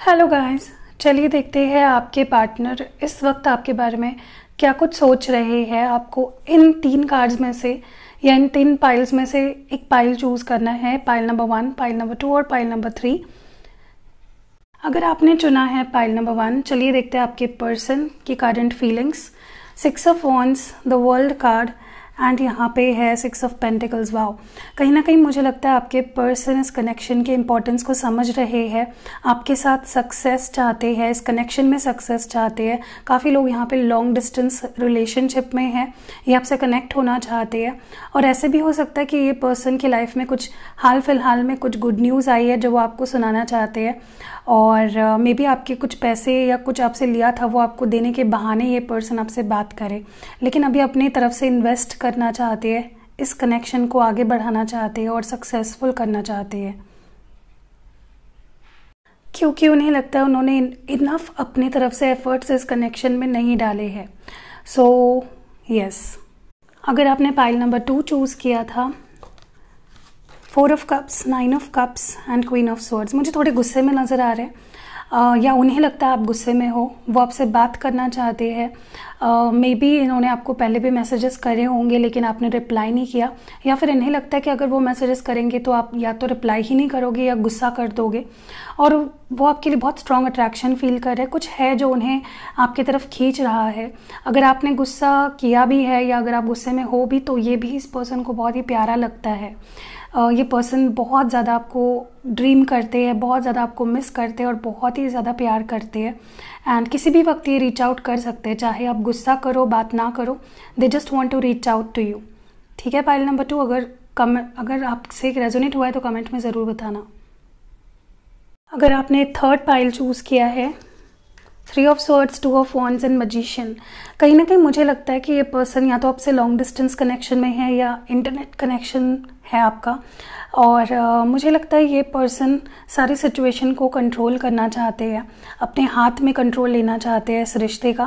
Hello guys चलिए देखते हैं आपके पार्टनर इस वक्त आपके बारे में क्या कुछ सोच रहे हैं आपको इन तीन कार्ड्स में से या इन तीन पाइल्स में से एक पाइल चूज करना है pile number one pile number two और पाइल नंबर थ्री अगर आपने चुना है पाइल नंबर वन चलिए देखते हैं आपके पर्सन की current feelings six of wands the world card and यहाँ पे है सिक्स ऑफ पेंटिकल्स वाओ कहीं ना कहीं मुझे लगता है आपके पर्सन इस कनेक्शन के इंपॉर्टेंस को समझ रहे हैं आपके साथ सक्सेस चाहते हैं इस कनेक्शन में सक्सेस चाहते हैं काफ़ी लोग यहाँ पे लॉन्ग डिस्टेंस रिलेशनशिप में हैं ये आपसे कनेक्ट होना चाहते हैं और ऐसे भी हो सकता है कि ये पर्सन की लाइफ में कुछ हाल फिलहाल में कुछ गुड न्यूज़ आई है जो वो आपको सुनाना चाहते हैं और मे बी आपके कुछ पैसे या कुछ आपसे लिया था वो आपको देने के बहाने ये पर्सन आपसे बात करे लेकिन अभी अपनी तरफ से इन्वेस्ट करना चाहते हैं इस कनेक्शन को आगे बढ़ाना चाहते हैं और सक्सेसफुल करना चाहते हैं क्योंकि उन्हें लगता है उन्होंने इनफ अपनी तरफ से एफर्ट्स इस कनेक्शन में नहीं डाले हैं सो so, यस yes. अगर आपने पाइल नंबर टू चूज़ किया था four of cups nine of cups and queen of swords मुझे थोड़े गुस्से में नज़र आ रहे हैं Uh, या उन्हें लगता है आप गुस्से में हो वो आपसे बात करना चाहते हैं मे बी इन्होंने आपको पहले भी मैसेजेस करे होंगे लेकिन आपने रिप्लाई नहीं किया या फिर इन्हें लगता है कि अगर वो मैसेजेस करेंगे तो आप या तो रिप्लाई ही नहीं करोगे या गुस्सा कर दोगे और वो आपके लिए बहुत स्ट्रांग अट्रैक्शन फील कर रहे हैं कुछ है जो उन्हें आपकी तरफ खींच रहा है अगर आपने गुस्सा किया भी है या अगर आप गुस्से में हो भी तो ये भी इस पर्सन को बहुत ही प्यारा लगता है ये पर्सन बहुत ज़्यादा आपको ड्रीम करते हैं बहुत ज़्यादा आपको मिस करते हैं और बहुत ही ज़्यादा प्यार करते हैं एंड किसी भी वक्त ये रीच आउट कर सकते हैं चाहे आप गुस्सा करो बात ना करो they just want to reach out to you ठीक है पायल नंबर टू अगर कम अगर आपसे एक रेजोनेट हुआ है तो कमेंट में ज़रूर बताना अगर आपने थर्ड पाइल चूज़ किया है three of swords two of wands and magician कहीं ना कहीं मुझे लगता है कि ये पर्सन या तो आपसे लॉन्ग डिस्टेंस कनेक्शन में है या इंटरनेट कनेक्शन है आपका और uh, मुझे लगता है ये पर्सन सारी सिचुएशन को कंट्रोल करना चाहते हैं अपने हाथ में कंट्रोल लेना चाहते हैं इस रिश्ते का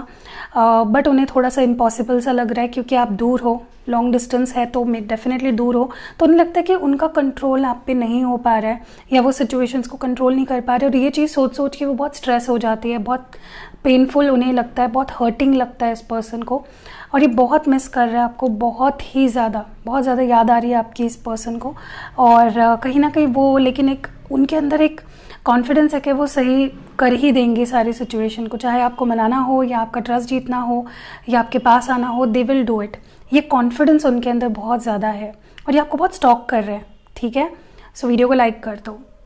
बट uh, उन्हें थोड़ा सा इम्पॉसिबल सा लग रहा है क्योंकि आप दूर हो लॉन्ग डिस्टेंस है तो मैं डेफिनेटली दूर हो तो उन्हें लगता है कि उनका कंट्रोल आप पे नहीं हो पा रहा है या वो सिचुएशंस को कंट्रोल नहीं कर पा रहे और ये चीज़ सोच सोच के वो बहुत स्ट्रेस हो जाती है बहुत पेनफुल उन्हें लगता है बहुत हर्टिंग लगता है इस पर्सन को और ये बहुत मिस कर रहा है आपको बहुत ही ज़्यादा बहुत ज़्यादा याद आ रही है आपकी इस पर्सन को और कहीं ना कहीं वो लेकिन एक उनके अंदर एक कॉन्फिडेंस है कि वो सही कर ही देंगे सारी सिचुएशन को चाहे आपको मनाना हो या आपका ट्रस्ट जीतना हो या आपके पास आना हो दे विल डू इट ये कॉन्फिडेंस उनके अंदर बहुत ज़्यादा है और ये आपको बहुत स्टॉक कर रहे हैं ठीक है सो so, वीडियो को लाइक कर दो